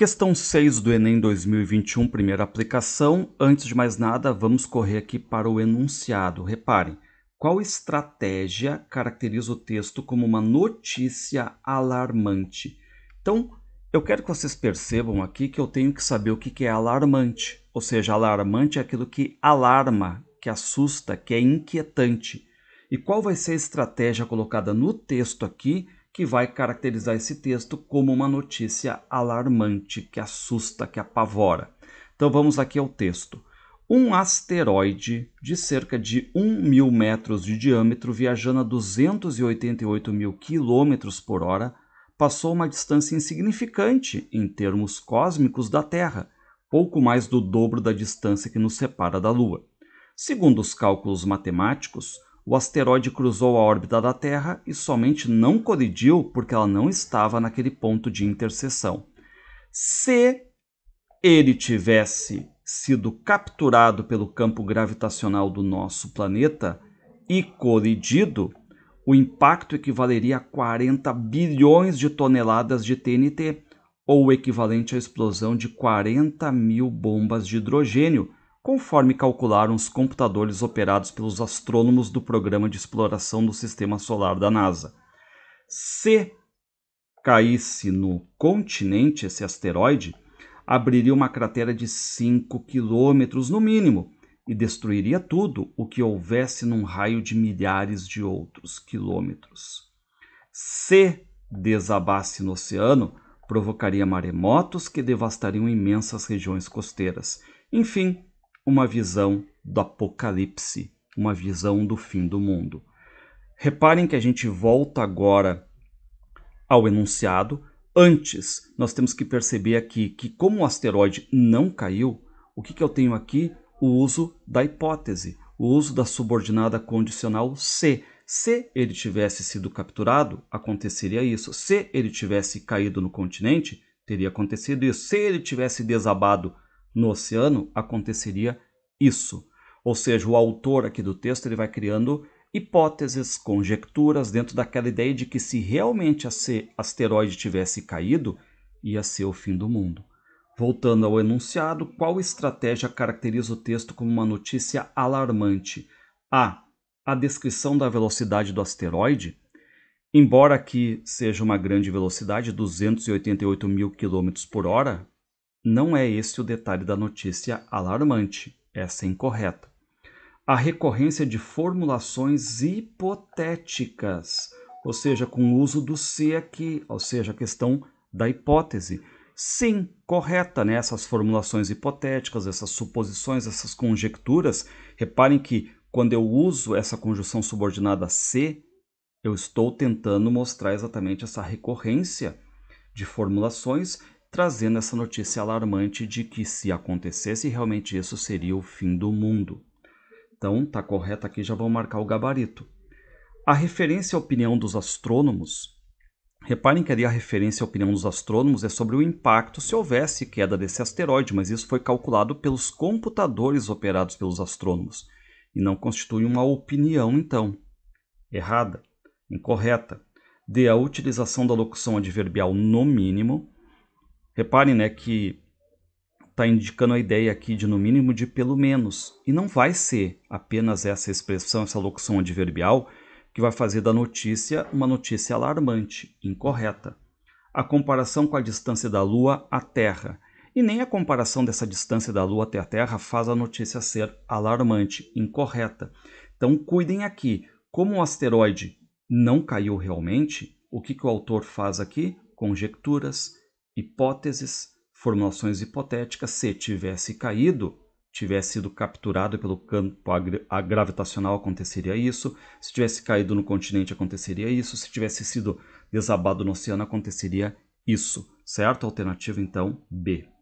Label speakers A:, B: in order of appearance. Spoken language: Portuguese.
A: Questão 6 do Enem 2021, primeira aplicação. Antes de mais nada, vamos correr aqui para o enunciado. Reparem, qual estratégia caracteriza o texto como uma notícia alarmante? Então, eu quero que vocês percebam aqui que eu tenho que saber o que é alarmante. Ou seja, alarmante é aquilo que alarma, que assusta, que é inquietante. E qual vai ser a estratégia colocada no texto aqui que vai caracterizar esse texto como uma notícia alarmante, que assusta, que apavora. Então vamos aqui ao texto. Um asteroide de cerca de 1 mil metros de diâmetro, viajando a 288 mil quilômetros por hora, passou uma distância insignificante em termos cósmicos da Terra, pouco mais do dobro da distância que nos separa da Lua. Segundo os cálculos matemáticos, o asteroide cruzou a órbita da Terra e somente não colidiu porque ela não estava naquele ponto de interseção. Se ele tivesse sido capturado pelo campo gravitacional do nosso planeta e colidido, o impacto equivaleria a 40 bilhões de toneladas de TNT, ou o equivalente à explosão de 40 mil bombas de hidrogênio, conforme calcularam os computadores operados pelos astrônomos do Programa de Exploração do Sistema Solar da NASA. Se caísse no continente esse asteroide, abriria uma cratera de 5 quilômetros no mínimo e destruiria tudo o que houvesse num raio de milhares de outros quilômetros. Se desabasse no oceano, provocaria maremotos que devastariam imensas regiões costeiras. Enfim, uma visão do apocalipse, uma visão do fim do mundo. Reparem que a gente volta agora ao enunciado. Antes, nós temos que perceber aqui que, como o asteroide não caiu, o que, que eu tenho aqui? O uso da hipótese, o uso da subordinada condicional se. Se ele tivesse sido capturado, aconteceria isso. Se ele tivesse caído no continente, teria acontecido isso. Se ele tivesse desabado no oceano, aconteceria isso. Ou seja, o autor aqui do texto ele vai criando hipóteses, conjecturas dentro daquela ideia de que se realmente esse asteroide tivesse caído, ia ser o fim do mundo. Voltando ao enunciado, qual estratégia caracteriza o texto como uma notícia alarmante? A. A descrição da velocidade do asteroide. Embora aqui seja uma grande velocidade, 288 mil km por hora, não é esse o detalhe da notícia alarmante essa é assim incorreta. A recorrência de formulações hipotéticas, ou seja, com o uso do C aqui, ou seja, a questão da hipótese. Sim, correta, né? Essas formulações hipotéticas, essas suposições, essas conjecturas. Reparem que quando eu uso essa conjunção subordinada C, eu estou tentando mostrar exatamente essa recorrência de formulações trazendo essa notícia alarmante de que se acontecesse realmente isso seria o fim do mundo. Então, tá correto aqui, já vou marcar o gabarito. A referência à opinião dos astrônomos, reparem que ali a referência à opinião dos astrônomos é sobre o impacto se houvesse queda desse asteroide, mas isso foi calculado pelos computadores operados pelos astrônomos e não constitui uma opinião, então. Errada, incorreta. Dê A utilização da locução adverbial no mínimo Reparem né, que está indicando a ideia aqui de no mínimo de pelo menos. E não vai ser apenas essa expressão, essa locução adverbial, que vai fazer da notícia uma notícia alarmante, incorreta. A comparação com a distância da Lua à Terra. E nem a comparação dessa distância da Lua até a Terra faz a notícia ser alarmante, incorreta. Então cuidem aqui. Como o asteroide não caiu realmente, o que, que o autor faz aqui? Conjecturas hipóteses, formulações hipotéticas, se tivesse caído, tivesse sido capturado pelo campo gravitacional, aconteceria isso. Se tivesse caído no continente, aconteceria isso. Se tivesse sido desabado no oceano, aconteceria isso. Certo? Alternativa, então, B.